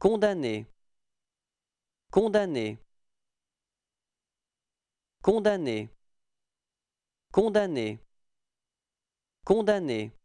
Condamné. Condamné. Condamné. Condamné. Condamné.